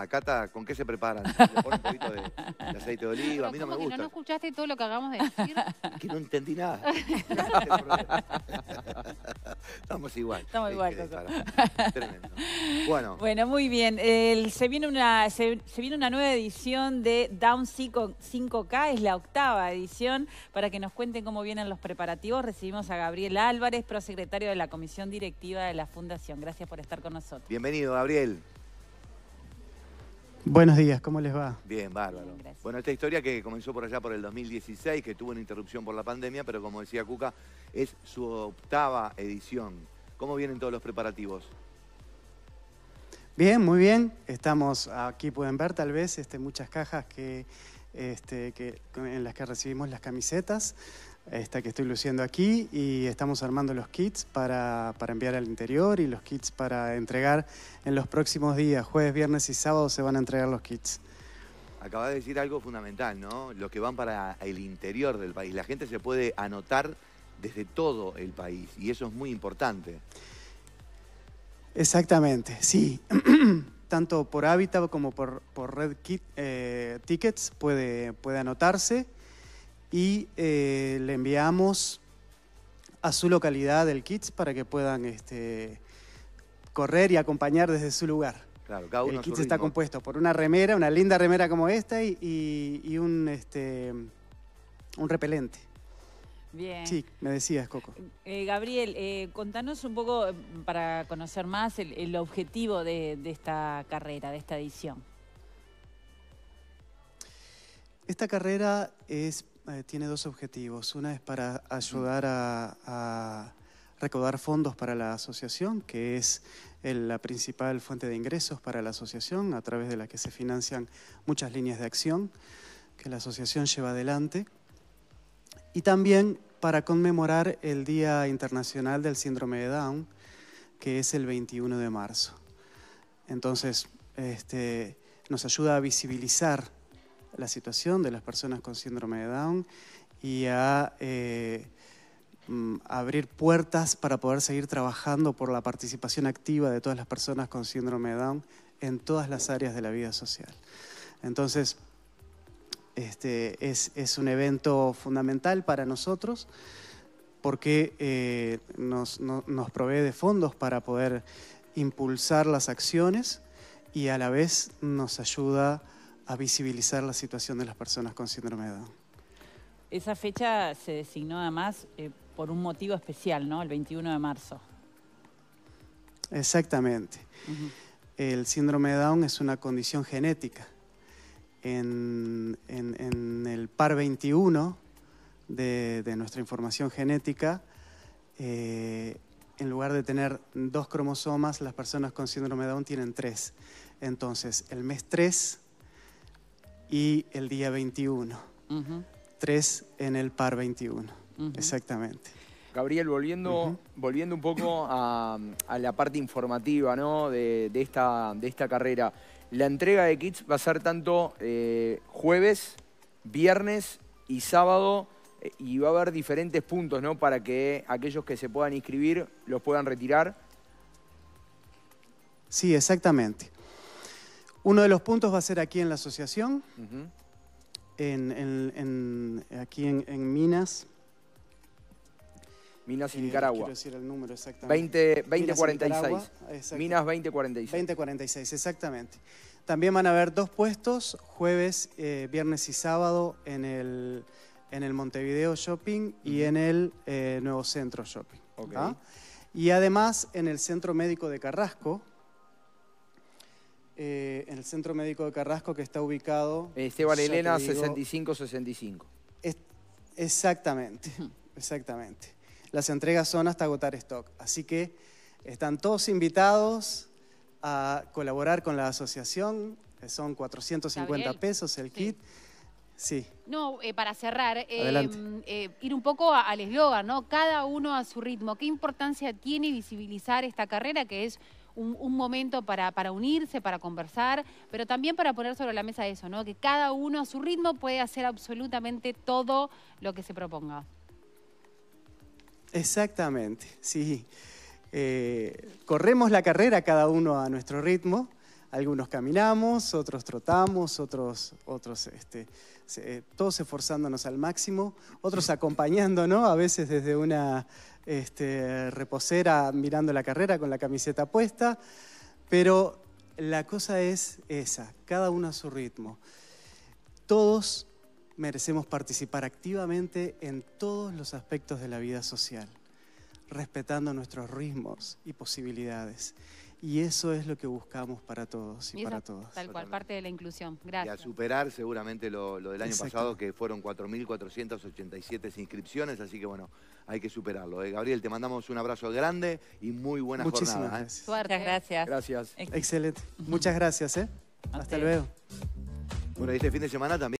a Cata, ¿con qué se preparan? Le un poquito de, aceite de oliva, a mí no me escuchaste todo lo que acabamos de decir? que no entendí nada. Estamos igual. Estamos igual, Tremendo. Bueno. Bueno, muy bien. se, viene una, se, una nueva edición de Down 5, 5K, es la octava edición. Para que nos cuenten cómo vienen los preparativos, recibimos a Gabriel Álvarez, prosecretario de la Comisión Directiva de la Fundación. Gracias por estar con nosotros. Bienvenido, Gabriel. Buenos días, ¿cómo les va? Bien, bárbaro. bueno, esta historia que comenzó por allá por el 2016, que tuvo una interrupción por la pandemia, pero como decía Cuca, es su octava edición. ¿Cómo vienen todos los preparativos? Bien, muy bien. Estamos, aquí pueden ver tal vez este, muchas cajas que, este, que, en las que recibimos las camisetas esta que estoy luciendo aquí y estamos armando los kits para, enviar al interior y los kits para entregar en los próximos días, jueves, viernes y sábado se van a entregar los kits. Acaba de decir algo fundamental, ¿no? Los que van para el interior del país. La gente se puede anotar desde todo el país y eso es muy importante. Exactamente, sí. Tanto por hábitat como por, red kit, eh, tickets puede, puede anotarse y eh, le enviamos a su localidad el kits para que puedan este, correr y acompañar desde su lugar. el kit está compuesto por una remera, una linda remera como esta y, un, este, un repelente. Bien. Sí, me decías, Coco. Eh, Gabriel, eh, contanos un poco, para conocer más, el, objetivo de, esta carrera, de esta edición. Esta carrera es eh, tiene dos objetivos. Una es para ayudar a, recaudar fondos para la asociación, que es la principal fuente de ingresos para la asociación, a través de la que se financian muchas líneas de acción que la asociación lleva adelante. Y también para conmemorar el Día Internacional del Síndrome de Down, que es el 21 de marzo. Entonces, este, nos ayuda a visibilizar la situación de las personas con síndrome de Down y a eh, mm, abrir puertas para poder seguir trabajando por la participación activa de todas las personas con síndrome de Down en todas las áreas de la vida social. Entonces, este, es, un evento fundamental para nosotros porque eh, nos, nos provee de fondos para poder impulsar las acciones y a la vez nos ayuda a visibilizar la situación de las personas con síndrome de Down. Esa fecha se designó además eh, por un motivo especial, ¿no? El 21 de marzo. Exactamente. El síndrome de Down es una condición genética. En, el par 21 de, nuestra información genética, eh, en lugar de tener dos cromosomas, las personas con síndrome de Down tienen tres. Entonces, el mes 3 y el día 21. Tres en el par 21, exactamente. Gabriel, volviendo, volviendo un poco a, la parte informativa de, esta, de esta carrera, la entrega de kits va a ser tanto eh, jueves, viernes y sábado eh, y va a haber diferentes puntos ¿no? para que aquellos que se puedan inscribir los puedan retirar. Sí, exactamente. Uno de los puntos va a ser aquí en la asociación, aquí en, Minas. Minas y eh, Nicaragua. quiero decir el número exactamente. 2046. Minas 2046. 2046, exactamente. También van a haber dos puestos, jueves, eh, viernes y sábado, en el, en el Montevideo Shopping y en el eh, Nuevo Centro Shopping. Y además en el Centro Médico de Carrasco, eh, en el Centro Médico de Carrasco que está ubicado... Eh, Esteban Elena, 6565. Es, exactamente, exactamente. Las entregas son hasta agotar stock. Así que están todos invitados a colaborar con la asociación, que son 450 pesos el kit. Sí. No, eh, para cerrar, ir un poco al eslogan, ¿no? Cada uno a su ritmo. ¿Qué importancia tiene visibilizar esta carrera que es un, momento para, unirse, para conversar, pero también para poner sobre la mesa eso, ¿no? Que cada uno a su ritmo puede hacer absolutamente todo lo que se proponga. Exactamente, sí. Eh, corremos la carrera cada uno a nuestro ritmo. Algunos caminamos, otros trotamos, otros, otros este, eh, todos esforzándonos al máximo, otros acompañándonos A veces desde una este, reposera mirando la carrera con la camiseta puesta, pero la cosa es esa, cada uno a su ritmo. Todos merecemos participar activamente en todos los aspectos de la vida social, respetando nuestros ritmos y posibilidades. Y eso es lo que buscamos para todos y, para todas. Tal cual, parte de la inclusión. Gracias. Y a superar seguramente lo, del año pasado, que fueron 4.487 inscripciones, así que bueno, hay que superarlo. Eh, Gabriel, te mandamos un abrazo grande y muy buena Muchísimas jornada. ¿eh? Gracias. gracias. Gracias. Excelente. Muchas gracias. ¿eh? Hasta luego. Bueno, este fin de semana también.